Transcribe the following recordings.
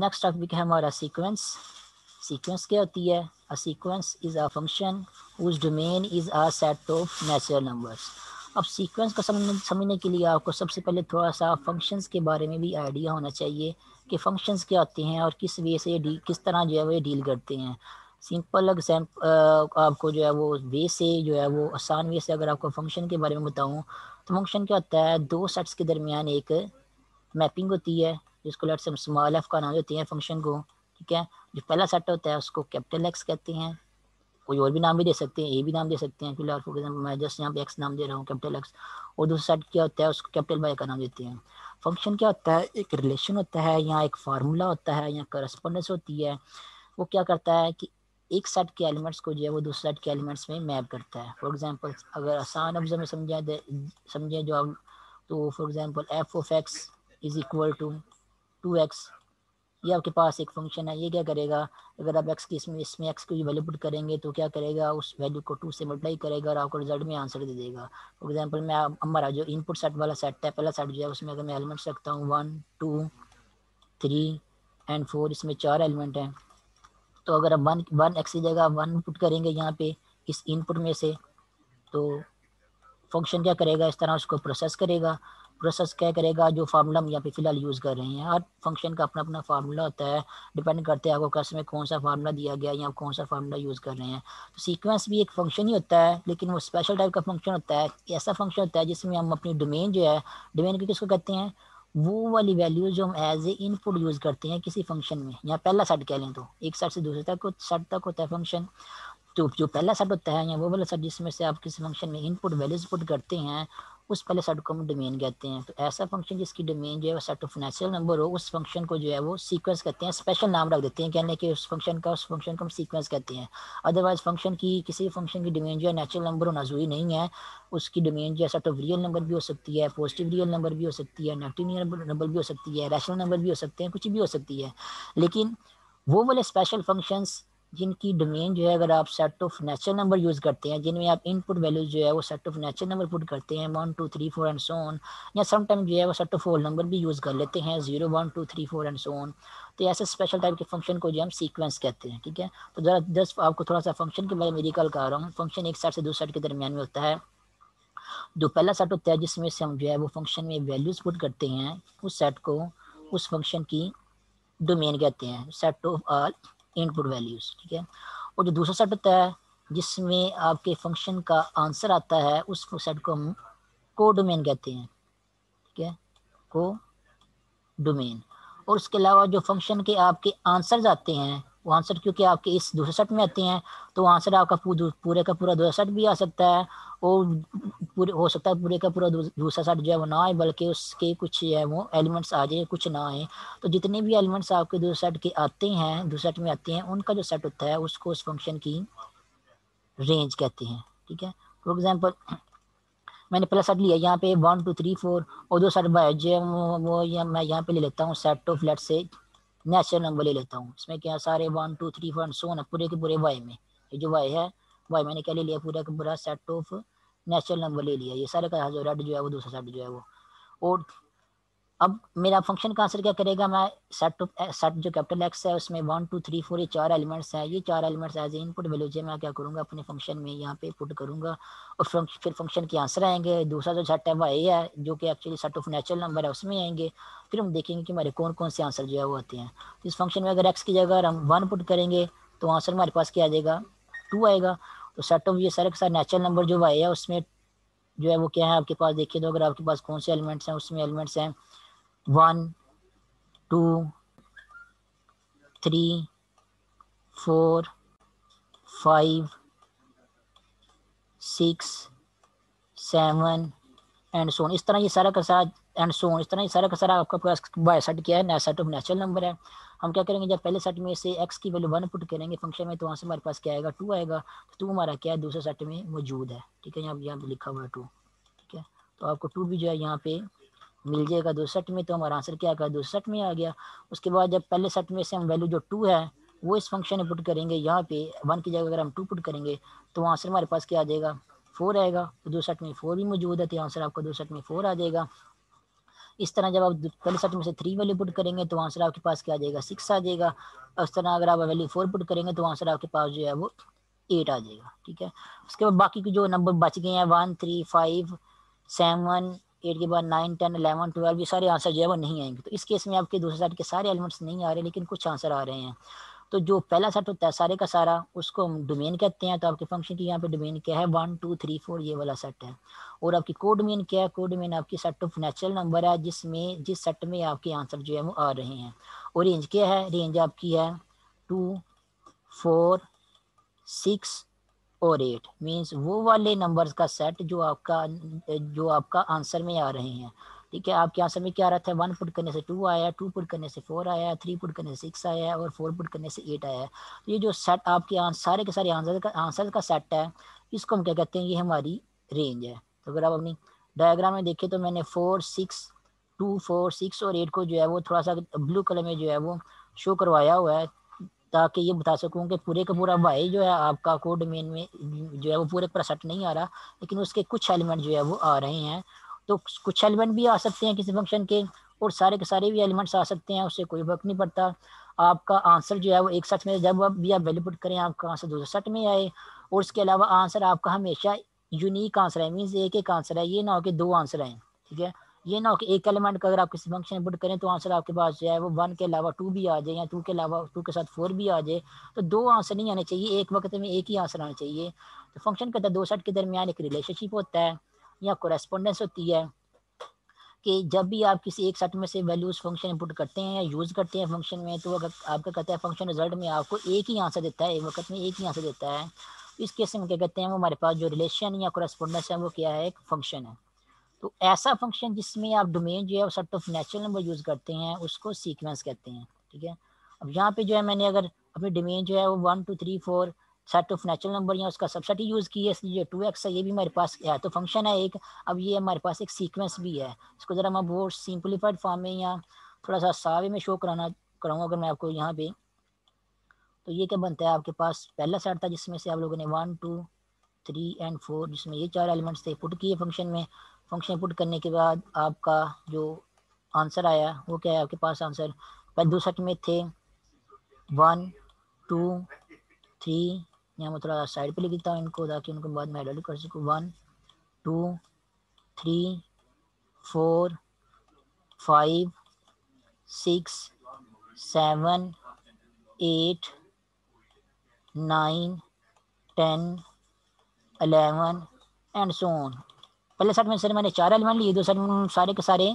next topic ہے ہمارا sequence sequence کیا ہوتی ہے سیکوینس از آ فنکشن اس domain is a set of natural numbers اب سیکوینس کو سمجھنے کے لیے آپ کو سب سے پہلے تھوڑا سا فنکشنس کے بارے میں بھی آئیڈیا ہونا چاہیے کہ فنکشنس کیا ہوتے ہیں اور کس وے سے کس طرح جو ہے وہ ڈیل کرتے ہیں سمپل اگزام آپ کو جو ہے وہ وے سے جو ہے وہ آسان وے سے اگر آپ کو فنکشن کے بارے میں بتاؤں تو فنکشن کیا ہوتا ہے دو سیٹس کے درمیان ایک میپنگ ہوتی ہے جس کو اسمال ایف کا نام دیتے ہیں فنکشن کو ٹھیک ہے جو پہلا سیٹ ہوتا ہے اس کو کیپٹل ایکس کہتے ہیں کوئی اور بھی نام بھی دے سکتے ہیں اے بھی نام دے سکتے ہیں فی الحال فار ایگزامپل میں جس یہاں پہ ایکس نام دے رہا ہوں کیپٹل ایکس اور دوسرا سیٹ کیا ہوتا ہے اس کو کیپٹل وائی کا نام دیتے ہیں فنکشن کیا ہوتا ہے ایک ریلیشن ہوتا ہے یا ایک فارمولا ہوتا ہے یا کرسپونڈنس ہوتی ہے وہ کیا کرتا ہے کہ ایک سیٹ کے ایلیمنٹس کو جو ہے وہ دوسرے سیٹ کے ایلیمنٹس میں میپ کرتا ہے فار ایگزامپل اگر آسان افزا میں سمجھا دے سمجھیں جو آپ تو for example F of X is equal to two X یہ آپ کے پاس ایک فنکشن ہے یہ کیا کرے گا اگر آپ ایکس میں اس میں ایکس کو ویلو پٹ کریں گے تو کیا کرے گا اس ویلو کو ٹو سے ملٹائی کرے گا اور آپ کو رزلٹ میں آنسر دے دے گا فار ایگزامپل میں ہمارا جو ان پٹ سیٹ والا سیٹ ہے پہلا سیٹ جو ہے اس میں اگر میں ایلیمنٹس رکھتا ہوں one two three and four اس میں چار ایلیمنٹ ہیں تو اگر آپ ون ون ایکس کی جگہ ون پٹ کریں گے یہاں پہ اس ان پٹ میں سے تو فنکشن کیا کرے گا اس طرح اس کو پروسیس کرے گا پروسیس کیا کرے گا جو فارمولا ہم یہاں پہ فی الحال یوز کر رہے ہیں ہر فنکشن کا اپنا اپنا فارمولہ ہوتا ہے ڈیپینڈ کرتے ہیں آپ کو کس میں کون سا فارمولہ دیا گیا یا آپ کون سا فارمولہ یوز کر رہے ہیں تو سیکوینس بھی ایک فنکشن ہی ہوتا ہے لیکن وہ اسپیشل ٹائپ کا فنکشن ہوتا ہے ایسا فنکشن ہوتا ہے جس میں ہم اپنی ڈومین جو ہے ڈومین کو کس کو کہتے ہیں وہ والی ویلیو جو ہم as a in put use کرتے ہیں کسی فنکشن میں یا پہلا سیٹ کہہ لیں تو ایک سیٹ سے دوسرے تک سیٹ تک ہوتا ہے فنکشن تو جو پہلا سیٹ ہوتا ہے یا وہ والا سیٹ جس میں سے آپ کسی فنکشن میں ان پٹ ویلیوز پٹ کرتے ہیں اس پہلے سیٹ کو ہم ڈومین کہتے ہیں تو ایسا فنکشن جس کی ڈومین جو ہے وہ سیٹ آف نیچرل نمبر ہو اس فنکشن کو جو ہے وہ سیکوینس کہتے ہیں اسپیشل نام رکھ دیتے ہیں کہنے کہ اس فنکشن کا اس فنکشن کو ہم سیکوینس کہتے ہیں ادروائز فنکشن کی کسی فنکشن کی ڈومین جو ہے نیچرل نمبر ہونا ضروری نہیں ہے اس کی ڈومین جو ہے سیٹ آف ریئل نمبر بھی ہو سکتی ہے پازیٹیو ریئل نمبر بھی ہو سکتی ہے نیگیٹو نمبر بھی ہو سکتی ہے ریشنل نمبر بھی ہو سکتے ہیں کچھ بھی ہو سکتی ہے لیکن وہ والے اسپیشل فنکشنس جن کی ڈومین جو ہے اگر آپ set of natural number use کرتے ہیں جن میں آپ ان پٹ ویلیوز جو ہے وہ set of natural number put کرتے ہیں one two three four and so on یا سم ٹائم جو ہے وہ سیٹ آف ہول نمبر بھی یوز کر لیتے ہیں zero one two three four and so on تو ایسے اسپیشل ٹائپ کے فنکشن کو جو ہم سیکوینس کہتے ہیں ٹھیک ہے تو ذرا دس آپ کو تھوڑا سا فنکشن کے بارے میں ریکال کر رہا ہوں فنکشن ایک سائڈ سے دوسرے سائڈ کے درمیان میں ہوتا ہے جو پہلا سیٹ ہوتا ہے جس میں سے ہم جو ہے وہ فنکشن میں ویلیوز پٹ کرتے ہیں اس سیٹ کو اس فنکشن کی ڈومین کہتے ہیں set of all input values ٹھیک ہے اور جو دوسرا سیٹ ہوتا ہے جس میں آپ کے فنکشن کا آنسر آتا ہے اس سیٹ کو ہم کو ڈومین کہتے ہیں ٹھیک ہے کو ڈومین اور اس کے علاوہ جو فنکشن کے آپ کے آنسرز آتے ہیں وہ آنسر کیونکہ آپ کے اس دوسرے سیٹ میں آتے ہیں تو وہ آنسر آپ کا پورا سیٹ بھی آ سکتا ہے پورے ہو سکتا ہے پورے کا پورا دوسرا سیٹ جو ہے وہ نہ آئے بلکہ اس کے کچھ جو ہے وہ ایلیمنٹس آ جائیں کچھ نہ آئیں تو جتنے بھی ایلیمنٹس آپ کے دوسرے سیٹ کے آتے ہیں دوسرے آتے ہیں ان کا جو سیٹ ہوتا ہے اس کو اس فنکشن کی رینج کہتے ہیں ٹھیک ہے فار ایگزامپل میں نے پہلا سیٹ لیا یہاں پہ ون ٹو تھری فور اور دو جو بائے وہ میں یہاں پہ لے لیتا ہوں set of let's say natural number لے لیتا ہوں اس میں کیا سارے one two three four so on پورے کے پورے وائی میں جو وائی ہے وائی میں نے کیا لے لیا پورا پورا سیٹ آف نیچرل نمبر لے لیا یہ سارے کا جو ہے وہ دوسرا سیٹ جو ہے وہ اور اب میرا فنکشن کا اثر کیا کرے گا میں سیٹ سیٹ eh, جو کیپٹل ایکس ہے اس میں ون ٹو تھری فور یہ چار ایلیمنٹس ہیں یہ چار ایلیمنٹس ایز اے ان پٹ میں کیا کروں گا اپنے فنکشن میں یہاں پہ پٹ کروں گا اور پھر فنکشن کے آنسر آئیں گے دوسرا جو سیٹ ہے وہ اے ہے جو کہ actually set of natural number ہے اس میں آئیں گے پھر ہم دیکھیں گے کہ ہمارے کون کون سے آنسر جو ہے وہ آتے ہیں تو اس فنکشن میں اگر ایکس کی جگہ ہم ون پٹ کریں گے تو آنسر ہمارے پاس کیا آ جائے گا ٹو آئے گا تو سیٹ آف یہ سارے کے ساتھ نیچرل نمبر جو وہ ہے اس میں جو ہے وہ کیا ہے آپ کے پاس دیکھیے تو اگر آپ کے پاس کون سے ایلیمنٹس ہیں اس میں ایلیمنٹس ہیں one three four five six seven and so on اس طرح یہ سارا سارا اینڈ سون اس طرح یہ سارا سارا آپ کا پاس بائی سیٹ کیا ہے نیا سیٹ آف نیچرل نمبر ہے ہم کیا کریں گے جب پہلے سیٹ میں سے ایکس کی ویلو ون پٹ کریں گے فنکشن میں تو وہاں سے ہمارے پاس کیا آئے گا ٹو آئے گا ٹو ہمارا کیا ہے دوسرے سیٹ میں موجود ہے ٹھیک ہے یہاں یہاں پہ لکھا ہوا ہے ٹو ٹھیک ہے تو آپ کو ٹو بھی جو ہے یہاں پہ مل جائے گا دو سیٹ میں تو ہمارا آنسر کیا دو سیٹ میں آ گیا اس کے بعد جب پہلے سٹ میں سے ہم جو ٹو ہے وہ اس فنکشن میں پٹ کریں گے یہاں پہ ون کی جگہ اگر ہم ٹو پٹ کریں گے تو آنسر ہمارے پاس آ جائے گا فور آئے گا دو سٹ میں فور بھی موجود ہے تو آنسر آپ دو سیٹ میں فور آ جائے گا اس طرح جب آپ پہلے سٹ میں سے تھری ویلو پٹ کریں گے تو آنسر آپ کے پاس کیا آ جائے گا سکس آ جائے گا اس طرح اگر آپ ویلو فور پٹ کریں گے تو آنسر آپ کے پاس جو ہے وہ ایٹ آ جائے گا ٹھیک ہے اس کے بعد باقی کے جو نمبر بچ گئے ہیں one three five seven eight کے بعد نائن ٹین الیون ٹویلو یہ سارے آنسر جو ہے وہ نہیں آئیں گے تو اس کیس میں آپ کے دوسرے سیٹ کے سارے ایلیمنٹس نہیں آ رہے لیکن کچھ آنسر آ رہے ہیں تو جو پہلا سیٹ ہوتا ہے سارے کا سارا اس کو ہم ڈومین کہتے ہیں تو آپ کے فنکشن کی یہاں پہ ڈومین کیا ہے ون ٹو تھری فور یہ والا سیٹ ہے اور آپ کی کو ڈومین کیا ہے کو ڈومین آپ کی سیٹ آف نیچرل نمبر ہے جس میں جس سیٹ میں آپ کے آنسر جو ہے وہ آ رہے ہیں اور رینج کیا ہے رینج آپ کی ہے ٹو فور سکس اور ایٹ مینس وہ والے نمبرز کا سیٹ جو آپ کا جو آپ کا آنسر میں آ رہے ہیں ٹھیک ہے آپ کے آنسر میں کیا رہتا ہے ون پٹ کرنے سے ٹو آیا ٹو پٹ کرنے سے فور آیا ہے تھری پٹ کرنے سے سکس آیا ہے اور فور پٹ کرنے سے ایٹ آیا ہے یہ جو سیٹ آپ کے سارے کے سارے آنسر کا سیٹ ہے اس کو ہم کیا کہتے ہیں یہ ہماری رینج ہے اگر آپ اپنی ڈائیگرام میں دیکھیں تو میں نے four six two four six اور ایٹ کو جو ہے وہ تھوڑا سا بلو کلر میں جو ہے وہ شو کروایا ہوا ہے تاکہ یہ بتا سکوں کہ پورے کا پورا وائی جو ہے آپ کا کوڈ ڈومین میں جو ہے وہ پورے پورا سٹ نہیں آ رہا لیکن اس کے کچھ ایلیمنٹ جو ہے وہ آ رہے ہیں تو کچھ ایلیمنٹ بھی آ سکتے ہیں کسی فنکشن کے اور سارے کے سارے بھی ایلیمنٹس آ سکتے ہیں اس سے کوئی فرق نہیں پڑتا آپ کا آنسر جو ہے وہ ایک سٹ میں جب بھی آپ پٹ کریں آپ کا آنسر دوسرے سیٹ سٹ میں آئے اور اس کے علاوہ آنسر آپ کا ہمیشہ یونیک آنسر ہے مینس ایک ایک آنسر ہے یہ نہ ہو کہ دو آنسر ہیں ٹھیک ہے یہ نہ ہو کہ ایک ایلیمنٹ کا اگر آپ کسی فنکشن پٹ کریں تو آنسر آپ کے پاس جو ہے وہ ون کے علاوہ ٹو بھی آ جائے یا ٹو ٹو کے کے علاوہ ساتھ فور بھی آ جائے تو دو آنسر نہیں آنے چاہیے ایک وقت میں ایک ہی آنسر آنا چاہیے تو فنکشن کے دو سیٹ کے درمیان ایک ریلیشن شپ ہوتا ہے یا کورسپونڈنس ہوتی ہے کہ جب بھی آپ کسی ایک سیٹ میں سے ویلیوز فنکشن پٹ کرتے ہیں یا یوز کرتے ہیں فنکشن میں تو اگر آپ کا کہتا ہے فنکشن ریزلٹ میں آپ کو ایک ہی آنسر دیتا ہے ایک وقت میں ایک ہی آنسر دیتا ہے اس کیسے میں کیا کہتے ہیں وہ ہمارے پاس جو ریلیشن یا کورسپونڈنس ہے وہ کیا ہے ایک فنکشن ہے تو ایسا فنکشن جس میں آپ ڈومین جو ہے وہ set of natural number use کرتے ہیں اس کو سیکوینس کہتے ہیں ٹھیک ہے اب یہاں پہ جو ہے میں نے اگر اپنی ڈومین جو ہے وہ one two three four set of natural number یا اس کا سب سیٹ ہی یوز کی ہے اس لیے جو ٹو ایکس ہے یہ بھی ہمارے پاس ہے تو فنکشن ہے ایک اب یہ ہمارے پاس ایک سیکوینس بھی ہے اس کو ذرا میں وہ سمپلیفائڈ فارم میں یا تھوڑا سا ساوے میں شو کرانا کراؤں گا اگر میں آپ کو یہاں پہ تو یہ کیا بنتا ہے آپ کے پاس پہلا سیٹ تھا جس میں سے آپ لوگوں نے one two three and four جس میں یہ چار ایلیمنٹس تھے پٹ کیے فنکشن میں فنکشن پٹ کرنے کے بعد آپ کا جو آنسر آیا وہ کیا ہے آپ کے پاس آنسر پہلے دو سٹ میں تھے ون ٹو تھری یہاں میں تھوڑا مطلب سائڈ پہ لکھ دیتا ہوں ان کو تاکہ ان کے بعد میں ایڈ کر سکوں one two three four five six seven eight nine ten eleven and so on پہلے سب میں سے میں نے چار ایلیمنٹ لیے دوسرے میں سارے کے سارے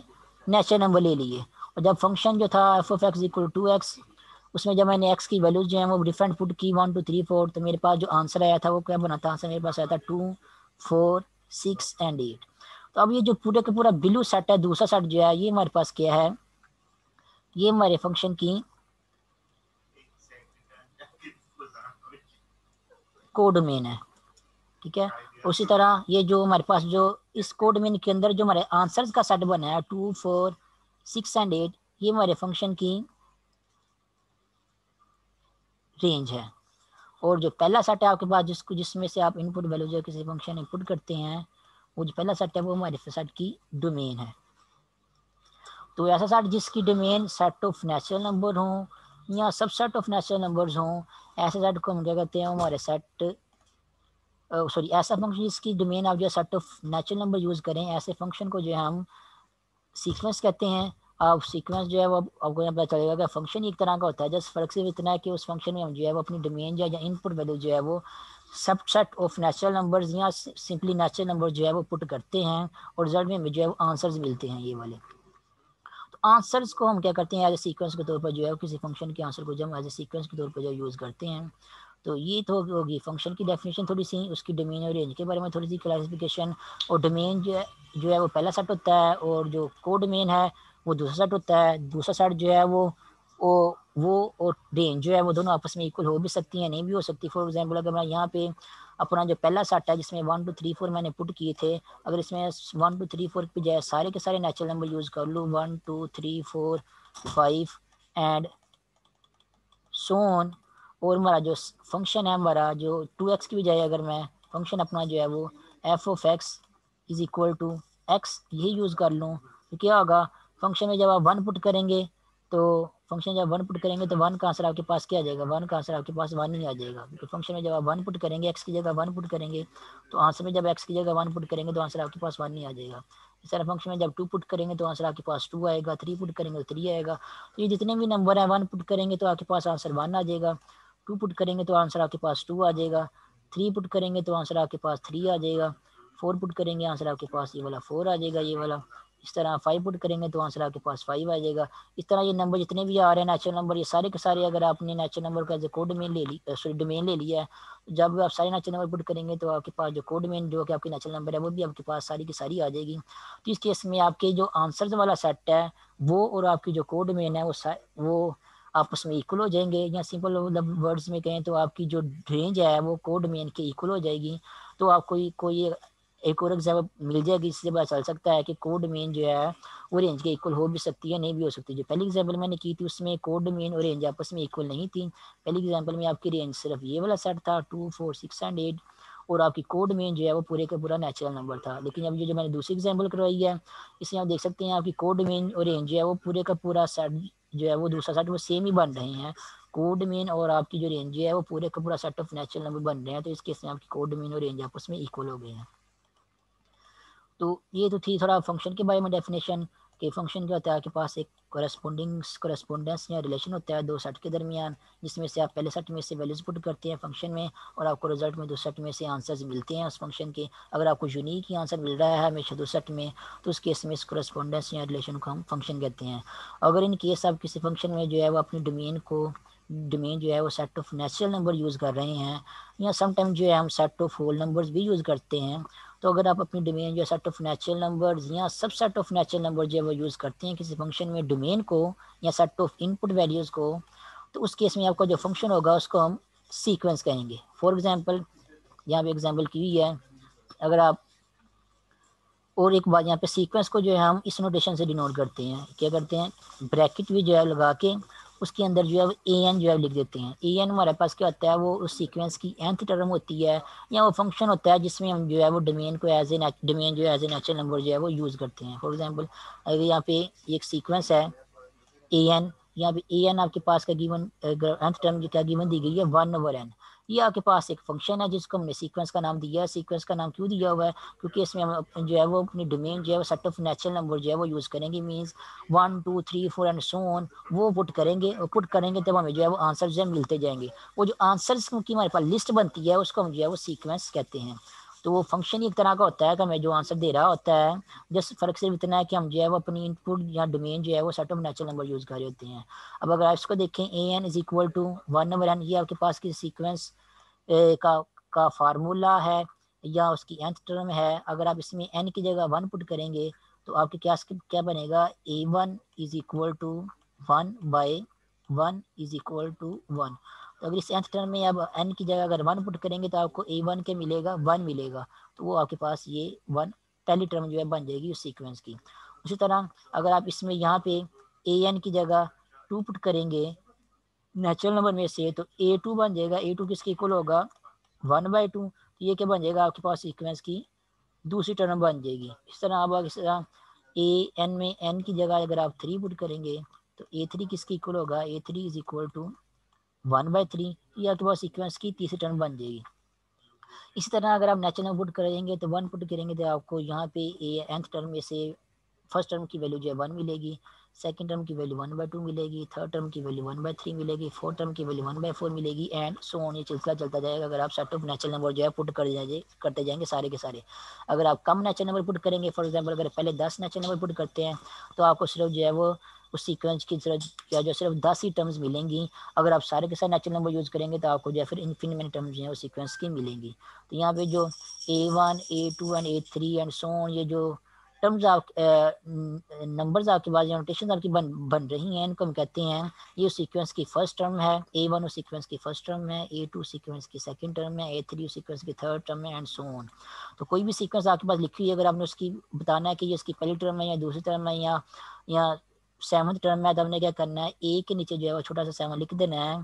نیچرل نمبر لے لیے اور جب فنکشن جو تھا F of X equal to ایکس اس میں جب میں نے ایکس کی ویلیوز جو ہیں وہ ڈفرینٹ پٹ کی ون ٹو تھری فور تو میرے پاس جو آنسر آیا تھا وہ کیا بنا تھا آنسر میرے پاس آیا تھا two four six and eight تو اب یہ جو پورے کا پورا بلو سیٹ ہے دوسرا سیٹ جو ہے یہ ہمارے پاس کیا ہے یہ ہمارے فنکشن کی کوڈ مین ہے ٹھیک ہے اسی طرح یہ جو ہمارے پاس جو اس کوڈ مین کے اندر جو ہمارے آنسرز کا سیٹ بنا ہے two four six and eight یہ ہمارے فنکشن کی رینج ہے اور جو پہلا سیٹ ہے آپ کے پاس جس کو جس میں سے آپ ان پٹ ویلو جو کسی فنکشن ان پٹ کرتے ہیں وہ جو پہلا سیٹ ہے وہ ہمارے سیٹ کی ڈومین ہے تو ایسا سیٹ جس کی domain set of natural number ہوں یا subset of natural numbers ہوں ایسے سیٹ کو ہم کیا کہتے ہیں ہمارے سیٹ سوری ایسا فنکشن جس کی ڈومین آپ جو ہے set of natural number use کریں ایسے فنکشن کو جو ہے ہم سیکوینس کہتے ہیں آپ سیکوینس جو ہے وہ کو چلے گا کہ فنکشن ایک طرح کا ہوتا ہے جس فرق صرف اتنا ہے کہ اس فنکشن میں ہم جو ہے وہ اپنی ڈومین ان پٹ ویلو جو ہے وہ subset of natural number یا سمپلی نیچرل نمبر جو ہے وہ پٹ کرتے ہیں اور رزلٹ میں جو ہے وہ آنسرز ملتے ہیں یہ والے تو آنسرز کو ہم کیا کرتے ہیں ایز اے سیکوینس کے طور پر جو ہے کسی فنکشن کے آنسر کو جو ہم ایز اے سیکوینس کے طور پر جو یوز کرتے ہیں تو یہ تو ہوگی فنکشن کی ڈیفینیشن تھوڑی سی اس کی ڈومین اور رینج کے بارے میں تھوڑی سی کلاسیفیکیشن اور ڈومین جو ہے جو ہے وہ پہلا سیٹ ہوتا ہے اور جو کو ڈومین ہے وہ دوسرا سیٹ ہوتا ہے دوسرا سیٹ جو ہے وہ وہ اور رینج جو ہے وہ دونوں آپس میں ایکول ہو بھی سکتی ہیں نہیں بھی ہو سکتی فور ایگزامپل اگر میں یہاں پہ اپنا جو پہلا سیٹ ہے جس میں ون ٹو تھری فور میں نے پٹ کیے تھے اگر اس میں ون ٹو تھری فور پہ جائے سارے کے سارے نیچرل نمبر یوز کر لوں one two three four five and so on اور ہمارا جو فنکشن ہے ہمارا جو ٹو ایکس کی بجائے اگر میں فنکشن اپنا جو ہے وہ f of x is equal to x یہی یوز کر لوں تو کیا ہوگا فنکشن میں جب آپ ون پٹ کریں گے تو فنکشن جب ون پٹ کریں گے تو ون کا آنسر آپ کے پاس کیا جائے گا ون کا آنسر آپ کے پاس ون ہی آ جائے گا فنکشن میں جب آپ ون پٹ کریں گے ایکس کی جگہ ون پٹ کریں گے تو آنسر میں جب ایکس کی جگہ ون پٹ کریں گے تو آنسر آپ کے پاس ون ہی آ جائے گا اس طرح فنکشن میں جب ٹو پٹ کریں گے تو آنسر آپ کے پاس ٹو آئے گا تھری پٹ کریں گے تو تھری آئے گا تو یہ جتنے بھی نمبر ہیں ون پٹ کریں گے تو آپ کے پاس آنسر ون آ جائے گا ٹو پٹ کریں گے تو آنسر آپ کے پاس ٹو آ جائے گا تھری پٹ کریں گے تو آنسر آپ کے پاس تھری آ جائے گا فور پٹ کریں گے آنسر آپ کے پاس یہ والا فور آ جائے گا یہ والا اس طرح فائیو پٹ کریں گے تو آنسر آپ کے پاس فائیو آ جائے گا اس طرح یہ نمبر جتنے بھی آ رہے ہیں نیچرل نمبر یہ سارے کے سارے اگر آپ نے نیچرل نمبر کا جو کوڈ مین لے لی سوری ڈومین لے لیا ہے جب آپ سارے نیچرل نمبر پٹ کریں گے تو آپ کے پاس جو کوڈ مین جو کہ آپ کی نیچرل نمبر ہے وہ بھی آپ کے پاس ساری کی ساری آ جائے گی تو اس کیس میں آپ کے جو آنسرز والا سیٹ ہے وہ اور آپ کی جو کوڈ مین ہے وہ وہ آپس میں ایکول ہو جائیں گے یا سمپل ورڈز میں کہیں تو آپ کی جو رینج ہے وہ کوڈ مین کے ایکول ہو جائے گی تو آپ کو ایک اور ایگزامپل مل جائے گی اس سے پتا چل سکتا ہے کہ کوڈ مین جو ہے وہ رینج کے ایکول ہو بھی سکتی ہے نہیں بھی ہو سکتی جو پہلی اگزامپل میں نے کی تھی اس میں کوڈ مین اور رینج آپس میں ایکول نہیں تھی پہلی ایگزامپل میں آپ کی رینج صرف یہ والا سیٹ تھا two four six and eight اور آپ کی کوڈ مین جو ہے وہ پورے کا پورا نیچرل نمبر تھا لیکن اب یہ جو میں نے دوسری ایگزامپل کروائی ہے اس میں آپ دیکھ سکتے ہیں آپ کی کوڈ مین اور رینج جو ہے وہ پورے کا پورا سیٹ جو ہے وہ دوسرا سیٹ وہ سیم ہی بن رہے ہیں کوڈ مین اور آپ کی جو رینج ہے وہ پورے کا پورا سیٹ آف نیچرل نمبر بن رہے ہیں تو اس کیس میں آپ کی کوڈ مین اور رینج آپ اس میں ایکول ہو گئے ہیں تو یہ تو تھی تھوڑا فنکشن کے بارے میں ڈیفینیشن کہ فنکشن کیا ہوتا ہے آپ کے پاس ایک کورسپونڈنگس کورسپونڈنس یا ریلیشن ہوتا ہے دو سیٹ کے درمیان جس میں سے آپ پہلے سیٹ میں سے ویلیوز پٹ کرتے ہیں فنکشن میں اور آپ کو ریزلٹ میں دو سیٹ میں سے آنسرز ملتے ہیں اس فنکشن کے اگر آپ کو یونیک ہی آنسر مل رہا ہے ہمیشہ دو سیٹ میں تو اس کیس میں اس کورسپونڈنس یا ریلیشن کو ہم فنکشن کہتے ہیں اگر ان کیس آپ کسی فنکشن میں جو ہے وہ اپنی ڈومین کو ڈومین جو ہے وہ set of natural number use کر رہے ہیں یا سم ٹائم جو ہے ہم سیٹ آف ہول نمبرز بھی یوز کرتے ہیں تو اگر آپ اپنی ڈومین جو سیٹ آف نیچرل نمبرز یا subset of natural number جو وہ یوز کرتے ہیں کسی فنکشن میں ڈومین کو یا set of input values کو تو اس کیس میں آپ کا جو فنکشن ہوگا اس کو ہم سیکوینس کہیں گے فار ایگزامپل یہاں پہ ایگزامپل کی ہوئی ہے اگر آپ اور ایک بات یہاں پہ سیکوینس کو جو ہے ہم اس نوٹیشن سے ڈینوٹ کرتے ہیں کیا کرتے ہیں بریکٹ بھی جو ہے لگا کے اس کے اندر جو ہے اے این جو ہے لکھ دیتے ہیں اے این ہمارے پاس کیا ہوتا ہے وہ اس سیکوینس کی اینتھ ٹرم ہوتی ہے یا وہ فنکشن ہوتا ہے جس میں ہم جو ہے وہ ڈومین کو ایز اے ڈومین جو ہے ایز اے نیچرل نمبر جو ہے وہ یوز کرتے ہیں فار ایگزامپل اگر یہاں پہ ایک سیکوینس ہے اے این یہاں پہ اے این آپ کے پاس کا گیون اینتھ ٹرم جو کیا گیون دی گئی ہے ون اوور این یہ آپ کے پاس ایک فنکشن ہے جس کو ہم نے سیکوینس کا نام دیا ہے سیکوینس کا نام کیوں دیا ہوا ہے کیونکہ اس میں ہم جو ہے وہ اپنی ڈومین جو ہے وہ سیٹ آف نیچرل نمبر جو ہے وہ یوز کریں گے minus one two three four and so وہ پٹ کریں گے اور پٹ کریں گے تب ہمیں جو ہے وہ آنسر جو ہے ملتے جائیں گے وہ جو آنسرس کی ہمارے پاس لسٹ بنتی ہے اس کو ہم جو ہے وہ سیکوینس کہتے ہیں تو وہ فنکشن ایک طرح کا ہوتا ہے کہ ہمیں جو آنسر دے رہا ہوتا ہے جس فرق صرف اتنا ہے کہ ہم جو ہے وہ اپنی ان پٹ یا ڈومین جو ہے وہ set of natural number use کر رہے ہوتے ہیں اب اگر آپ اس کو دیکھیں a n is equal to one number n یہ آپ کے پاس کی سیکوینس کا کا فارمولا ہے یا اس کی اینتھ ٹرم ہے اگر آپ اس میں این کی جگہ ون پٹ کریں گے تو آپ کے کیا کیا بنے گا a one is equal to one by one is equal to one اگر اس ٹرم میں اب این کی جگہ اگر ون پٹ کریں گے تو آپ کو اے ون کے ملے گا ون ملے گا تو وہ آپ کے پاس یہ ون پہلی ٹرم جو ہے بن جائے گی اس سیکوینس کی اسی طرح اگر آپ اس میں یہاں پہ اے این کی جگہ ٹو پٹ کریں گے نیچرل نمبر میں سے تو اے ٹو بن جائے گا اے ٹو کس کے اکول ہوگا ون بائی ٹو تو یہ کیا بن جائے گا آپ کے پاس سیکوینس کی دوسری ٹرم بن جائے گی اس طرح آپ اس طرح اے این میں این کی جگہ اگر آپ تھری پٹ کریں گے تو اے تھری کس کے اکول ہوگا a three is equal to one by three یہ آپ سیکوینس کی تیسری ٹرم بن جائے گی اسی طرح اگر آپ نیچرل پٹ کریں گے تو ون پٹ کریں گے تو آپ کو یہاں پہ اے اینتھ ٹرم میں سے فرسٹ ٹرم کی ویلیو جو ہے ون ملے گی سیکنڈ ٹرم کی ویلیو ون بائی ٹو ملے گی تھرڈ ٹرم کی ویلیو ون بائی تھری ملے گی فورتھ ٹرم کی ویلیو ون بائی فور ملے گی اینڈ سو یہ چلتا چلتا جائے گا اگر آپ سیٹ آف نیچرل نمبر جو ہے پٹ کر جائیں کرتے جائیں گے سارے کے سارے اگر آپ کم نیچرل نمبر پٹ کریں گے فار ایگزامپل اگر پہلے دس نیچرل نمبر پٹ کرتے ہیں تو آپ کو صرف جو ہے وہ اس سیکوینس کی جو صرف دس ہی ٹرمز ملیں گی اگر آپ سارے کے ساتھ نیچرل نمبر یوز کریں گے تو آپ کو جو ہے پھر ٹرمز ہیں سیکوینس کی ملیں گی تو یہاں پہ جو a one a two and a three and so on یہ جو ٹرمز آپ آپ آپ نمبرز کے کی بن رہی ہیں ان کو ہم کہتے ہیں یہ سیکوینس کی فرسٹ ٹرم ہے اے ون سیکوینس کی فرسٹ ٹرم ہے اے ٹو سیکوینس کی سیکنڈ ٹرم ہے اے تھری سیکوینس کی تھرڈ ٹرم ہے اینڈ تو کوئی بھی سیکوینس آپ کے پاس لکھی ہوئی ہے اگر آپ نے اس کی بتانا ہے کہ یہ اس کی پہلی ٹرم ہے یا دوسری ٹرم ہے یا یا سیونتھ ٹرم میں تو نے کیا کرنا ہے اے کے نیچے جو ہے وہ چھوٹا سا سیون لکھ دینا ہے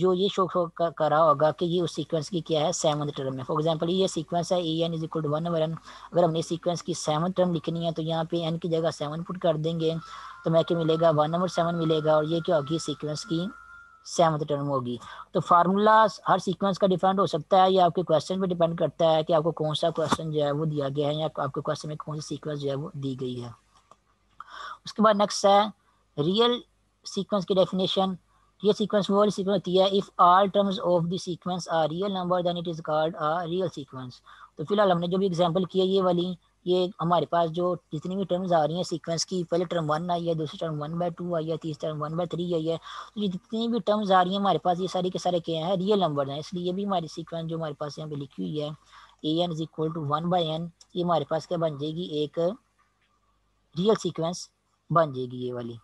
جو یہ شو شو رہا ہوگا کہ یہ اس سیکوینس کی کیا ہے سیونتھ ٹرم میں ایگزامپل یہ سیکوینس ہے a n n is equal to one over اگر ہم نے سیکوینس کی کی ٹرم لکھنی ہے تو یہاں پہ این جگہ سیون پٹ کر دیں گے تو میں کیا ملے گا ون اوور سیون ملے گا اور یہ کیا ہوگی سیکوینس کی سیونتھ ٹرم ہوگی تو فارمولا ہر سیکوینس کا ڈیپینڈ ہو سکتا ہے یا آپ کے کویشچن پہ ڈیپینڈ کرتا ہے کہ آپ کو کون سا کوشچن جو ہے وہ دیا گیا ہے یا آپ کے میں کون سی سیکوینس جو ہے وہ دی گئی ہے اس کے بعد نیکسٹ ہے ریئل سیکوینس کی ڈیفینیشن ریئل سیکوینس وہ سیکوینس ہوتی ہے if all terms of the sequence are a real number then it is called real sequence تو فی الحال ہم نے جو بھی ایگزامپل کیا یہ والی یہ ہمارے پاس جو جتنی بھی ٹرمز آ رہی ہیں سیکوینس کی پہلے ٹرم ون آئی ہے دوسری ٹرم ون بائی ٹو آئی ہے تیسری ٹرم ون بائی تھری آئی ہے یہ جتنی بھی ٹرمز آ رہی ہیں ہمارے پاس یہ ساری کے سارے کیا ہیں ریئل نمبر ہیں اس لیے یہ بھی ہماری سیکوینس جو ہمارے پاس یہاں پہ لکھی ہوئی ہے a n n is equal to one by یہ ہمارے پاس کیا بن جائے گی ایک ریئل سیکوینس بن جائے گی یہ والی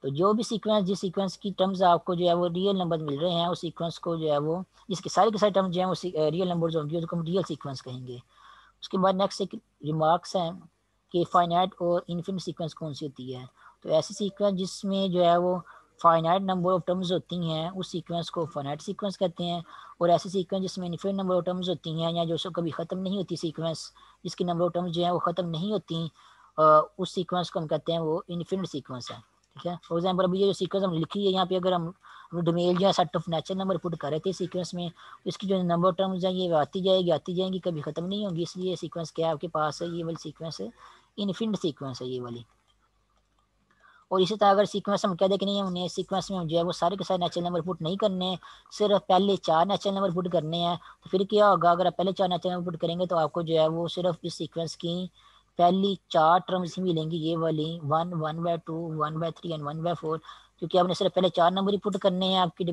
تو جو بھی سیکوینس جس سیکوینس کی ٹرمز آپ کو جو ہے وہ ریئل نمبر مل رہے ہیں اس سیکوینس کو جو ہے وہ جس کے سارے کے سارے ٹرمز جو ہیں وہ ریئل نمبرز ہوں گے اس کو ہم ریئل سیکوینس کہیں گے اس کے بعد نیکسٹ ایک ریمارکس ہیں کہ فائنائٹ اور انفینٹ سیکوینس کون سی ہوتی ہے تو ایسی سیکوینس جس میں جو ہے وہ فائنائٹ نمبر آف ٹرمز ہوتی ہیں اس سیکوینس کو فائنائٹ سیکوینس کہتے ہیں اور ایسی سیکوینس جس میں انفینٹ نمبر آف ٹرمز ہوتی ہیں یا جو سو کبھی ختم نہیں ہوتی سیکوینس جس کی نمبر آف ٹرمز جو ہیں وہ ختم نہیں ہوتی اس سیکوینس کو ہم کہتے ہیں وہ انفینٹ سیکوینس ہے ٹھیک ہے فار ایگزامپل ابھی یہ جو سیکوینس ہم لکھی ہے یہاں پہ اگر ہم ڈومیل جو ہے set of natural number put کر رہے تھے سیکوینس میں اس کی جو نمبر ٹرمز ہیں یہ آتی جائے گی آتی جائیں گی کبھی ختم نہیں ہوں گی اس لیے سیکوینس کیا ہے آپ کے پاس ہے یہ والی سیکوینس انفینٹ سیکوینس ہے یہ والی اور اسی طرح اگر سیکوینس ہم کہہ دیں کہ نہیں ہم نے سیکوینس میں جو ہے وہ سارے کے سارے نیچرل نمبر پٹ نہیں کرنے ہیں صرف پہلے چار نیچرل نمبر پٹ کرنے ہیں تو پھر کیا ہوگا اگر آپ پہلے چار نیچرل نمبر پٹ کریں گے تو آپ کو جو ہے وہ صرف اس سیکوینس کی پہلی چار ٹرمز ہی ملیں گی یہ والی one one by two one by three and one by four کیونکہ آپ نے صرف پہلے چار نمبر ہی پٹ کرنے ہیں آپ کی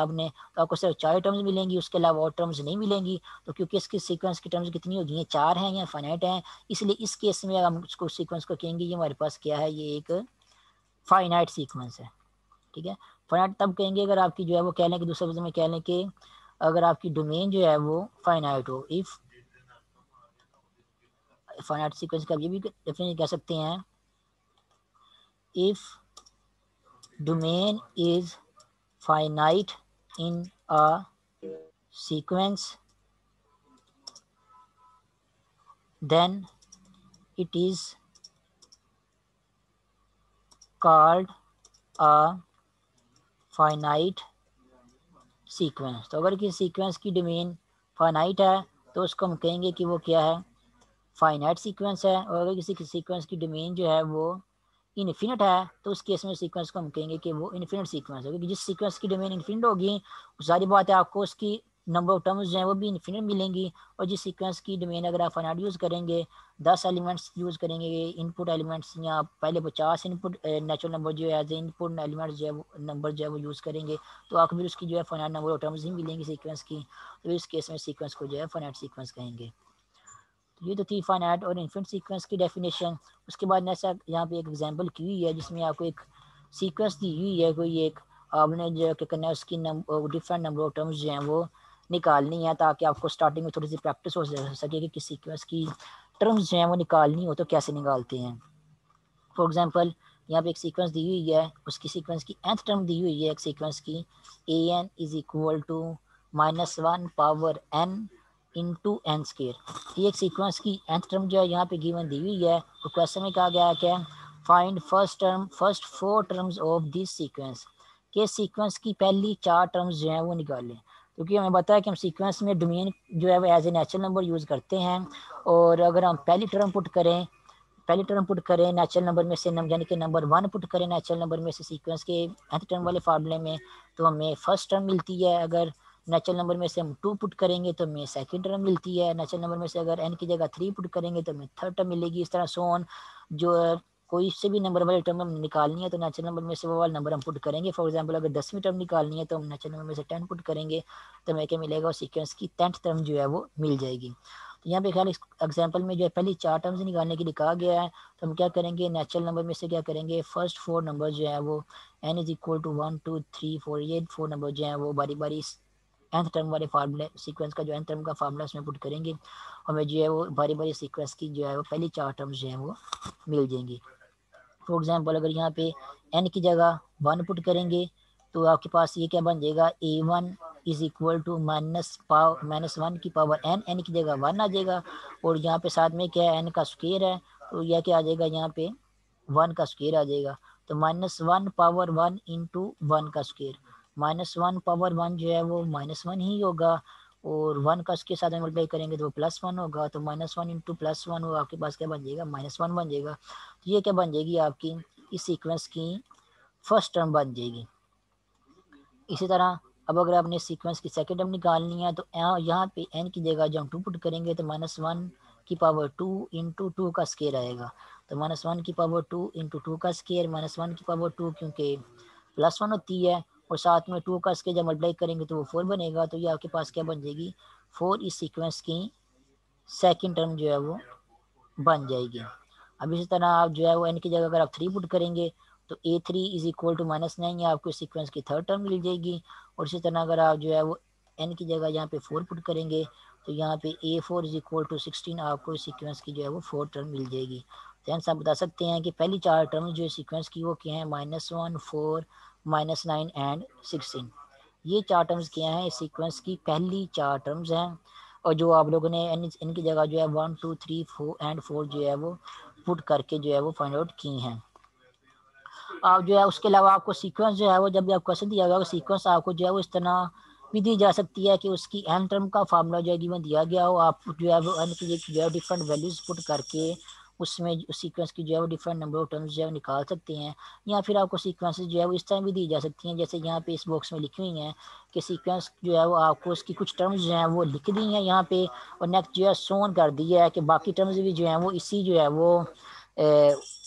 آپ نے تو آپ کو صرف چار ٹرمز ملیں گی اس کے علاوہ اور ٹرمز نہیں ملیں گی تو کیونکہ اس کی سیکوینس کی ٹرمز کتنی ہوگی ہیں چار ہیں یا فائنائٹ ہیں اس لیے اس کیس میں ہم اس کو سیکوینس کو کہیں گے یہ ہمارے پاس کیا ہے یہ ایک فائنائٹ سیکوینس ہے ٹھیک ہے فائنائٹ تب کہیں گے اگر آپ کی جو ہے وہ کہہ لیں کہ دوسرے میں کہہ لیں کہ اگر آپ کی ڈومین جو ہے وہ فائنائٹ ہو اف فائنائٹ سیکوینس کا یہ بھی ڈیفینیشن کہہ سکتے ہیں if domain is finite in sequence then it is called finite sequence تو اگر کسی سیکوینس کی ڈومین فائنائٹ ہے تو اس کو ہم کہیں گے کہ وہ کیا ہے فائنائٹ سیکوینس ہے اور اگر کسی سیکوینس کی ڈومین جو ہے وہ انفینٹ ہے تو اس کیس میں سیکوینس کو ہم کہیں گے کہ وہ انفینٹ سیکوینس ہے کیونکہ جس سیکوینس کی ڈومین انفینٹ ہوگی ساری بات ہے آپ کو اس کی نمبر آف ٹرمز جو ہیں وہ بھی انفینٹ ملیں گی اور جس سیکوینس کی ڈومین اگر آپ فائنائٹ یوز کریں گے دس ایلیمنٹس یوز کریں گے ان پٹ ایلیمنٹس یا پہلے پچاس ان پٹ نیچرل نمبر جو ہے ان پٹ ایلیمنٹس جو ہے وہ نمبر جو ہے وہ یوز کریں گے تو آپ اس کی جو ہے فائنائٹ نمبر آف ٹرمز ہی ملیں گی سیکوینس کی تو اس کیس میں سیکوینس کو جو ہے فائنائٹ سیکوینس کہیں گے تو یہ تو تھی فائن ایٹ اور انفینٹ سیکوینس کی ڈیفینیشن اس کے بعد نیسا ایسا یہاں پہ ایک ایگزامپل کی ہوئی ہے جس میں آپ کو ایک سیکوینس دی ہوئی ہے کوئی ایک آپ نے جو کیا کرنا ہے اس کی ڈفرینٹ نمبر آف ٹرمز جو ہیں وہ نکالنی ہیں تاکہ آپ کو اسٹارٹنگ میں تھوڑی سی پریکٹس ہو سکے کہ کس سیکوینس کی ٹرمز جو ہیں وہ نکالنی ہو تو کیسے نکالتے ہیں فار ایگزامپل یہاں پہ ایک سیکوینس دی ہوئی ہے اس کی سیکوینس کی اینتھ ٹرم دی ہوئی ہے ایک سیکوینس کی a n is equal to minus one power n into square یہ ایک سیکوینس کی ٹرم جو ہے یہاں پہ گیون دی ہوئی ہے تو کوشچن میں کہا گیا ہے کہ find first term first four terms of this sequence کہ سیکوینس کی پہلی چار ٹرمز جو ہیں وہ نکالیں کیونکہ ہمیں بتایا کہ ہم سیکوینس میں ڈومین جو ہے وہ as a natural number use کرتے ہیں اور اگر ہم پہلی ٹرم پٹ کریں پہلی ٹرم پٹ کریں نیچرل نمبر میں سے یعنی کہ نمبر ون پٹ کریں نیچرل نمبر میں سے سیکوینس کے ٹرم والے فارمولے میں تو ہمیں فرسٹ ٹرم ملتی ہے اگر نیچرل نمبر میں سے ہم ٹو پٹ کریں گے تو ہمیں سیکنڈ ٹرم ملتی ہے نیچرل نمبر میں سے اگر این کی جگہ تھری پٹ کریں گے تو ہمیں تھرڈ ٹرم ملے گی اس طرح سون جو کوئی سے بھی نمبر والے ٹرم ہم نکالنی ہے تو نیچرل نمبر میں سے وہ والا نمبر ہم پٹ کریں گے فار ایگزامپل اگر دسویں ٹرم نکالنی ہے تو ہم نیچرل نمبر میں سے ٹین پٹ کریں گے تو ہمیں کیا ملے گا اور سیکوینس کی ٹینتھ ٹرم جو ہے وہ مل جائے گی تو یہاں پہ خیال اس ایگزامپل میں جو ہے پہلی چار ٹرمز نکالنے کے لیے کہا گیا ہے تو ہم کیا کریں گے نیچرل نمبر میں سے کیا کریں گے فرسٹ فور نمبر جو ہے وہ n is equal to one two three four eight four number جو ہیں وہ باری باری nth ٹرم والے فارمولہ سیکوینس کا جو n ٹرم کا فارمولہ اس میں پٹ کریں گے ہمیں جو ہے وہ بڑی بڑی سیکوینس کی جو ہے وہ پہلی چار ٹرمز جو ہیں وہ مل جائیں گی فار ایگزامپل اگر یہاں پہ n کی جگہ 1 پٹ کریں گے تو آپ کے پاس یہ کیا بن جائے گا a one is equal to minus power minus one کی پاور این این کی جگہ ون آ جائے گا اور یہاں پہ ساتھ میں کیا ہے این کا اسکیئر ہے تو یہ کیا آ جائے گا یہاں پہ ون کا اسکیئر آ جائے گا تو minus one power one into one کا square minus one power one جو ہے وہ مائنس ون ہی ہوگا اور ون کا اس کے ساتھ ملٹیپلائی کریں گے تو وہ پلس ون ہوگا تو minus one into plus one وہ آپ کے پاس کیا بن جائے گا مائنس ون بن جائے گا تو یہ کیا بن جائے گی آپ کی اس سیکوینس کی فرسٹ ٹرم بن جائے گی اسی طرح اب اگر آپ نے سیکوینس کی سیکنڈ ٹرم نکالنی ہے تو یہاں پہ این کی جگہ جو ہم ٹو پٹ کریں گے تو مائنس ون کی پاور ٹو انٹو ٹو کا اسکیئر آئے گا تو مائنس ون کی پاور ٹو انٹو ٹو کا اسکیئر مائنس ون کی پاور ٹو کیونکہ پلس ون ہوتی ہے اور ساتھ میں ٹو کا اس کے ملٹی ملٹیپلائی کریں گے تو وہ فور بنے گا تو یہ آپ کے پاس کیا بن جائے گی فور اس سیکوینس کی سیکنڈ ٹرم جو ہے وہ بن جائے گی اب اسی طرح آپ جو ہے وہ این کی جگہ اگر آپ تھری پٹ کریں گے تو a three is equal to minus nine یہ آپ کو سیکوینس کی تھرڈ ٹرم مل جائے گی اور اسی طرح اگر آپ جو ہے وہ این کی جگہ یہاں پہ فور پٹ کریں گے تو یہاں پہ a four is equal to sixteen آپ کو سیکوینس کی جو ہے وہ فور ٹرم مل جائے گی آپ بتا سکتے ہیں کہ پہلی چار ٹرم جو ہے سیکوینس کی وہ کیا ہیں minus one four minus nine and sixteen یہ چار ٹرمز کیا ہیں اس سیکوینس کی پہلی چار ٹرمز ہیں اور جو آپ لوگوں نے ان کی جگہ جو ہے one two three four and four جو ہے وہ پٹ کر کے جو ہے وہ فائنڈ آؤٹ کی ہیں آپ جو ہے اس کے علاوہ آپ کو سیکوینس جو ہے وہ جب بھی آپ کو دیا گیا سیکوینس آپ کو جو ہے وہ اس طرح بھی دی جا سکتی ہے کہ اس کی این ٹرم کا فارمولا جو ہے دیا گیا ہو آپ جو ہے وہ ڈفرینٹ ویلیوز پٹ کر کے اس میں سیکوینس کی جو ہے وہ ڈفرینٹ نمبر آف ٹرمز جو ہے وہ نکال سکتے ہیں یا پھر آپ کو سیکوینسز جو ہے وہ اس طرح بھی دی جا سکتی ہیں جیسے یہاں پہ اس باکس میں لکھی ہوئی ہیں کہ سیکوینس جو ہے وہ آپ کو اس کی کچھ ٹرمز جو ہیں وہ لکھ دی ہیں یہاں پہ اور نیکسٹ جو ہے سون کر دیا ہے کہ باقی ٹرمز بھی جو ہیں وہ اسی جو ہے وہ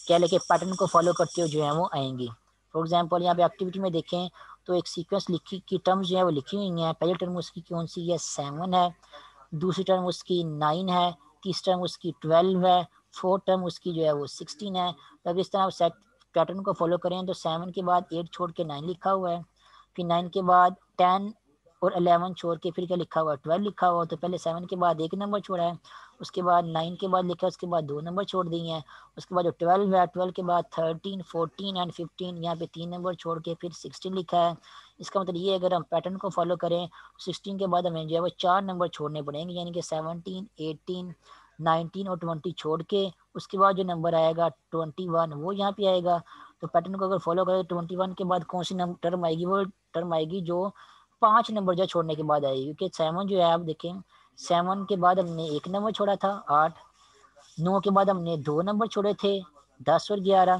کہہ لے کے پیٹرن کو فالو کرتے ہوئے جو ہیں وہ آئیں گی فار ایگزامپل یہاں پہ ایکٹیویٹی میں دیکھیں تو ایک سیکوینس لکھی کی ٹرمز جو ہیں وہ لکھی ہوئی ہیں پہلی ٹرم اس کی کون سی ہے سیون ہے دوسری ٹرم اس کی نائن ہے تیسری ٹرم اس کی ٹویلو ہے فورتھ ٹرم اس کی جو ہے وہ سکسٹین ہے تو اب اس طرح سیٹ پیٹرن کو فالو کریں تو سیون کے بعد ایٹ چھوڑ کے نائن لکھا ہوا ہے پھر نائن کے بعد ٹین اور الیون چھوڑ کے پھر کیا لکھا ہوا ہے ٹویلو لکھا ہوا تو پہلے سیون کے بعد ایک نمبر چھوڑا ہے اس کے بعد نائن کے بعد لکھا ہے اس کے بعد دو نمبر چھوڑ دیے ہیں اس کے بعد جو ٹویلو ہے ٹویلو کے بعد تھرٹین فورٹین اینڈ ففٹین یہاں پہ تین نمبر چھوڑ کے پھر سکسٹین لکھا ہے اس کا مطلب یہ اگر ہم پیٹرن کو فالو کریں سکسٹین کے بعد ہمیں جو ہے وہ چار نمبر چھوڑنے پڑیں گے یعنی کہ سیونٹین ایٹین نائنٹین اور ٹونٹی چھوڑ کے اس کے بعد جو نمبر آئے گا ٹونٹی ون وہ یہاں پہ آئے گا تو پیٹرن کو اگر فالو کرے ٹونٹی ٹوینٹی ون کے بعد کون سی ٹرم آئے گی وہ ٹرم آئے گی جو پانچ نمبر جو چھوڑنے کے بعد آئے گی کیونکہ سیون جو ہے آپ دیکھیں سیون کے بعد ہم نے ایک نمبر چھوڑا تھا آٹھ نو کے بعد ہم نے دو نمبر چھوڑے تھے دس اور گیارہ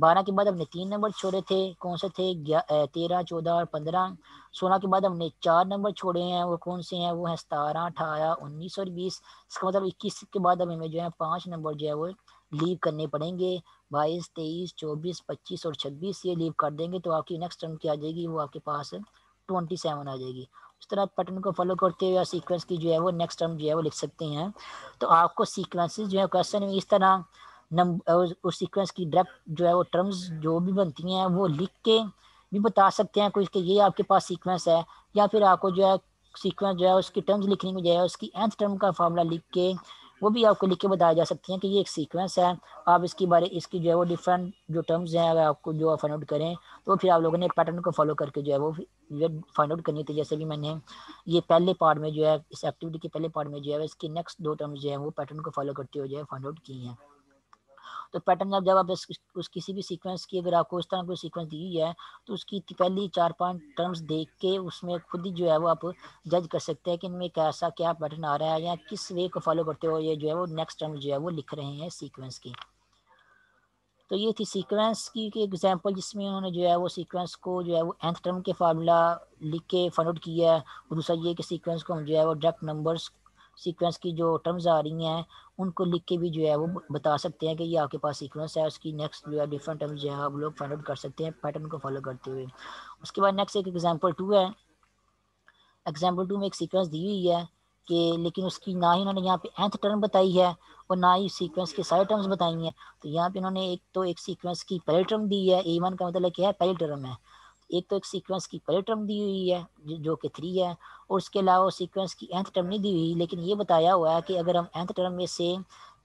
بارہ کے بعد ہم نے تین نمبر چھوڑے تھے کون سے تھے تیرہ چودہ اور پندرہ سولہ کے بعد ہم نے چار نمبر چھوڑے ہیں وہ کون سے ہیں وہ ہیں ستارہ اٹھارہ انیس اور بیس اس کا مطلب اکیس کے بعد ہمیں جو ہے پانچ نمبر جو ہے وہ لیو کرنے پڑیں گے بائیس تیئیس چوبیس پچیس اور چھبیس یہ لیو کر دیں گے تو آپ کی نیکسٹ ٹرم کی آ جائے گی وہ آپ کے پاس ٹونٹی سیون آ جائے گی اس طرح پیٹرن کو فالو کرتے ہوئے سیکوینس کی جو ہے وہ نیکسٹ ٹرم جو ہے وہ لکھ سکتے ہیں تو آپ کو سیکوینسز جو ہے کوشچن اس طرح اس سیکوینس کی ڈائریکٹ جو ہے وہ ٹرمز جو بھی بنتی ہیں وہ لکھ کے بھی بتا سکتے ہیں کوئی یہ آپ کے پاس سیکوینس ہے یا پھر آپ کو جو ہے سیکوینس جو ہے اس کی ٹرمز لکھنے میں جو ہے اس کی اینتھ ٹرم کا فارمولا لکھ کے وہ بھی آپ کو لکھ کے بتایا جا سکتی ہیں کہ یہ ایک سیکوینس ہے آپ اس کی بارے اس کی جو ہے وہ ڈفرینٹ جو ٹرمز ہیں اگر آپ کو جو فائنڈ آؤٹ کریں تو پھر آپ لوگوں نے پیٹرن کو فالو کر کے جو ہے وہ فائنڈ آؤٹ کرنی تھی جیسے بھی میں نے یہ پہلے پارٹ میں جو ہے اس ایکٹیویٹی کے پہلے پارٹ میں جو ہے اس کی نیکسٹ دو ٹرمز جو ہے وہ پیٹرن کو فالو کرتے ہوئے جو ہے فائنڈ آؤٹ کی ہیں تو پیٹرن جب آپ اس کسی بھی سیکوینس کی اگر آپ کو اس طرح کوئی سیکوینس دی ہے تو اس کی پہلی چار پانچ ٹرمز دیکھ کے اس میں خود ہی جو ہے وہ آپ جج کر سکتے ہیں کہ ان میں کیسا کیا پیٹرن آ رہا ہے یا کس وے کو فالو کرتے ہوئے یہ جو ہے وہ نیکسٹ ٹرم جو ہے وہ لکھ رہے ہیں سیکوینس کی تو یہ تھی سیکوینس کی ایگزامپل جس میں انہوں نے جو ہے وہ سیکوینس کو جو ہے وہ اینتھ ٹرم کے فارمولہ لکھ کے فنڈ کی ہے اور دوسرا یہ کہ سیکوینس کو ہم جو ہے وہ ڈائریکٹ نمبرس سیکوینس کی جو ٹرمز آ رہی ہیں ان کو لکھ کے بھی جو ہے وہ بتا سکتے ہیں کہ یہ آپ کے پاس سیکوینس ہے اس کی نیکسٹ جو جو ہے ہے ٹرمز آپ لوگ فائنڈ آؤٹ کر سکتے ہیں پیٹرن کو فالو کرتے ہوئے اس کے بعد نیکسٹ ایک ایگزامپل ٹو ہے ایگزامپل ٹو میں ایک سیکوینس دی ہوئی ہے کہ لیکن اس کی نہ ہی انہوں نے یہاں پہ اینتھ ٹرم بتائی ہے اور نہ ہی سیکوینس کے سارے ٹرمز بتائی ہیں تو یہاں پہ انہوں نے ایک تو ایک سیکوینس کی پہلی ٹرم دی ہے اے ون کا مطلب کیا ہے پہلی ٹرم ہے ایک تو ایک سیکوینس کی پہلے ٹرم دی ہوئی ہے جو کہ تھری ہے اور اس کے علاوہ سیکوینس کی اینتھ ٹرم نہیں دی ہوئی لیکن یہ بتایا ہوا ہے کہ اگر ہم اینتھ ٹرم میں سے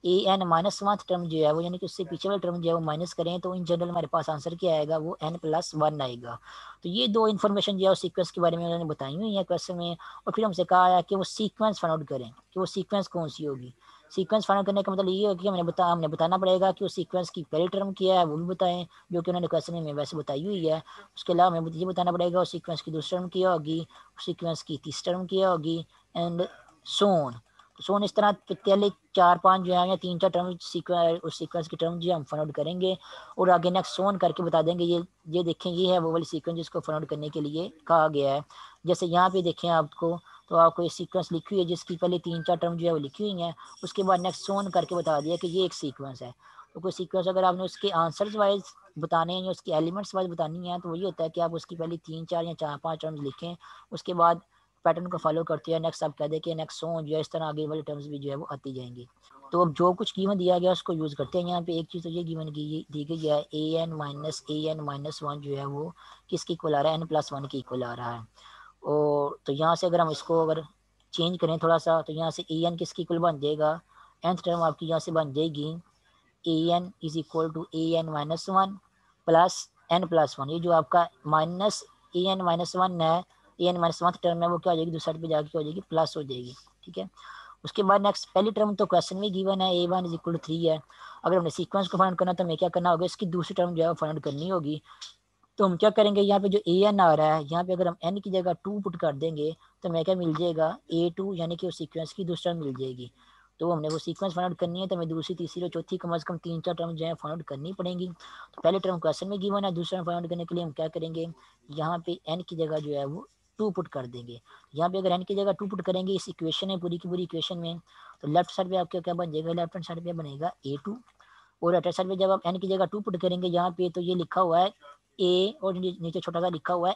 اے این مائنس ٹرم جو ہے وہ یعنی کہ اس سے پیچھے والا ٹرم جو ہے وہ مائنس کریں تو ان جنرل ہمارے پاس آنسر کیا آئے گا وہ این پلس ون آئے گا تو یہ دو انفارمیشن جو ہے سیکوینس کے بارے میں انہوں نے بتائی ہوئی ہیں میں اور پھر ہم سے کہا ہے کہ وہ سیکوینس فائنڈ آؤٹ کریں کہ وہ سیکوینس کون سی ہوگی سیکوینس فائنل کرنے کا مطلب یہ ہوگا کہ ہم نے بتا ہم نے بتانا پڑے گا کہ اس سیکوینس کی پہلی ٹرم کیا ہے وہ بھی بتائیں جو کہ انہوں نے کوشچن میں ویسے بتائی ہوئی ہے اس کے علاوہ ہمیں یہ بتانا پڑے گا اس سیکوینس کی دوسری ٹرم کیا ہوگی اس سیکوینس کی تیسری ٹرم کیا ہوگی اینڈ سون سون اس طرح پہلے چار پانچ جو ہے تین چار ٹرم اس سیکوینس کی ٹرم جو ہے ہم فائن آؤٹ کریں گے اور آگے نیکسٹ سون کر کے بتا دیں گے یہ یہ دیکھیں یہ ہے وہ والی سیکوینس جس کو فون آؤٹ کرنے کے لیے کہا گیا ہے جیسے یہاں پہ دیکھیں آپ کو تو آپ کو یہ سیکوینس لکھی ہوئی ہے جس کی پہلے تین چار ٹرم جو ہے وہ لکھی ہوئی ہیں اس کے بعد نیکسٹ سون کر کے بتا دیا کہ یہ ایک سیکوینس ہے تو کوئی سیکوینس اگر آپ نے اس کے آنسرز وائز بتانے ہیں یا اس کے ایلیمنٹس وائز بتانی ہیں تو وہ یہ ہوتا ہے کہ آپ اس کی پہلے تین چار یا چار پانچ ٹرمز لکھیں اس کے بعد پیٹرن کو فالو کرتے ہیں نیکسٹ آپ کہہ دیں کہ نیکسٹ سون جو ہے اس طرح آگے والے ٹرمز بھی جو ہے وہ آتی جائیں گی تو اب جو کچھ قیمت دیا گیا اس کو یوز کرتے ہیں یہاں پہ ایک چیز تو یہ گیون کی دی گئی ہے a n minus a n minus one جو ہے وہ کس کی اکول آ رہا ہے این پلس ون کی اکول آ رہا ہے اور تو یہاں سے اگر ہم اس کو اگر چینج کریں تھوڑا سا تو یہاں سے ای این کس کی کل بن جائے گا ٹرم آپ کی یہاں سے بن جائے گی a n is equal to a n minus one plus n plus one یہ جو آپ کا minus a n minus one ہے a n minus one term ہے وہ کیا ہو جائے گی دوسرے پہ جا کے کیا ہو جائے گی پلس ہو جائے گی ٹھیک ہے اس کے بعد نیکسٹ پہلی ٹرم تو میں گیون ہے a one is equal to three ہے اگر ہم نے سیکوینس کو فائنڈ کرنا تو ہمیں کیا کرنا ہوگا اس کی دوسری ٹرم جو ہے فائنڈ کرنی ہوگی تو ہم کیا کریں گے یہاں پہ جو اے این آ رہا ہے یہاں پہ اگر ہم این کی جگہ ٹو پٹ کر دیں گے تو ہمیں کیا مل جائے گا اے ٹو یعنی کہ سیکوینس کی دوسرا مل جائے گی تو ہم نے وہ سیکوینس فائنڈ آؤٹ کرنی ہے تو ہمیں دوسری تیسری اور چوتھی کم از کم تین چار ٹرم جو ہے پڑیں گی تو پہلے ٹرم میں ہے دوسرا فائنڈ کرنے کے لیے ہم کیا کریں گے یہاں پہ این کی جگہ جو ہے وہ ٹو پٹ کر دیں گے یہاں پہ اگر این کی جگہ ٹو پٹ کریں گے اس ایکویشن میں پوری کی پوری ایکویشن میں تو لیفٹ سائڈ پہ آپ کا کیا بن جائے گا لیفٹ ہینڈ سائڈ پہ بنے گا اے ٹو اور رائٹ سائڈ پہ جب آپ این کی جگہ ٹو پٹ کریں گے یہاں پہ تو یہ لکھا ہوا ہے لکھا ہوا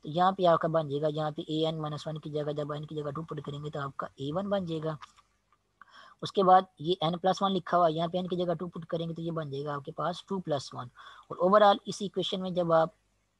تو یہاں پہ آپ کا بن جائے گا تو آپ کا اے ون بن جائے گا اس کے بعد یہاں پہ تو یہ بن جائے گا جب آپ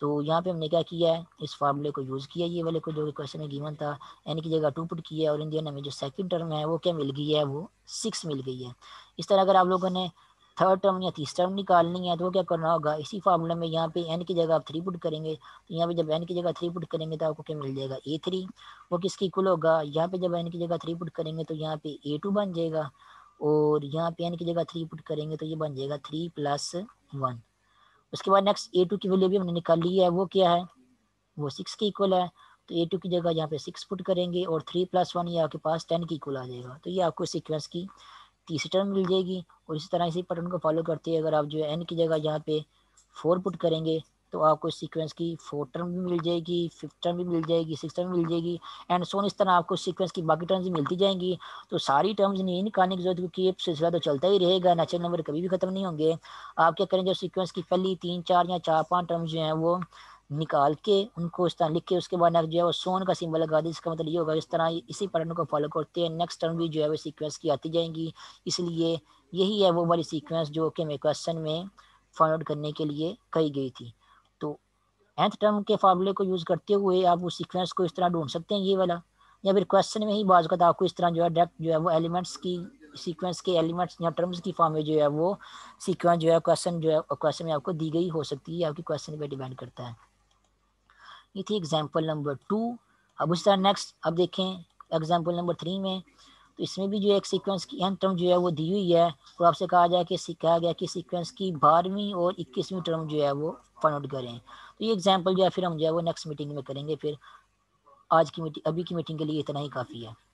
تو یہاں پہ ہم نے کیا کیا ہے اس فارمولے کو یوز کیا یہ والے کو جو کوشن میں گیون تھا این یعنی کی جگہ ٹو پٹ کیا ہے اور انڈین نے جو سیکنڈ ٹرم ہے وہ کیا مل گئی ہے وہ سکس مل گئی ہے اس طرح اگر آپ لوگوں نے تھرڈ ٹرم یا تیس ٹرم نکالنی ہے تو وہ کیا کرنا ہوگا اسی فارمولے میں یہاں پہ این کی جگہ آپ تھری پٹ کریں گے تو یہاں پہ جب این کی جگہ تھری پٹ کریں گے تو آپ کو کیا مل جائے گا اے تھری وہ کس کی کل ہوگا یہاں پہ جب این کی جگہ تھری پٹ کریں گے تو یہاں پہ اے ٹو بن جائے گا اور یہاں پہ این کی جگہ تھری پٹ کریں گے تو یہ بن جائے گا تھری پلس ون اس کے بعد نیکسٹ اے ٹو کی ویلیو بھی ہم نے نکال لی ہے وہ کیا ہے وہ سکس کی اکول ہے تو اے ٹو کی جگہ یہاں پہ سکس پٹ کریں گے اور تھری پلس ون یہ آپ کے پاس ٹین کی اکول آ جائے گا تو یہ آپ کو سیکوینس کی تیسری ٹرن مل جائے گی اور اسی طرح اسی پیٹرن کو فالو کرتے ہیں اگر آپ جو ہے این کی جگہ یہاں پہ فور پٹ کریں گے تو آپ کو اس سیکوینس کی فورتھ ٹرم بھی مل جائے گی ففتھ ٹرم بھی مل جائے گی سکس ٹرم بھی مل جائے گی اینڈ سون اس طرح آپ کو سیکوینس کی باقی ٹرمز بھی ملتی جائیں گی تو ساری ٹرمز نہیں نکالنے کی ضرورت کیونکہ یہ سلسلہ تو چلتا ہی رہے گا نیچرل نمبر کبھی بھی ختم نہیں ہوں گے آپ کیا کریں جو سیکوینس کی پہلی تین چار یا چار پانچ ٹرمز جو ہیں وہ نکال کے ان کو اس طرح لکھ کے اس کے بعد جو ہے وہ سون کا سمبل لگا دیں اس کا مطلب یہ ہوگا اس طرح اسی پیٹرن کو فالو کرتے ہیں نیکسٹ ٹرم بھی جو ہے وہ سیکوینس کی آتی جائیں گی اس لیے یہی ہے وہ ہماری سیکوینس جو کہ میں کوشچن میں فائنڈ آؤٹ کرنے کے لیے کہی گئی تھی کے فارمولے کو یوز کرتے ہوئے آپ سیکوینس کو اس طرح ڈھونڈ سکتے ہیں یہ والا کون میں ہی کا آپ کو اس طرح کو ڈیپینڈ کرتا ہے یہ تھی ایگزامپل نمبر ٹو اب اس طرح نیکسٹ اب دیکھیں ایگزامپل نمبر تھری میں تو اس میں بھی جو ایک سیکوینس جو ہے وہ دی ہوئی ہے اور آپ سے کہا جائے کہا گیا کہ سیکوینس کی بارہویں اور اکیسویں ٹرم جو ہے وہ آؤٹ کریں تو یہ ایگزامپل جو ہے پھر ہم جو ہے وہ نیکسٹ میٹنگ میں کریں گے پھر آج کی میٹنگ ابھی کی میٹنگ کے لیے اتنا ہی کافی ہے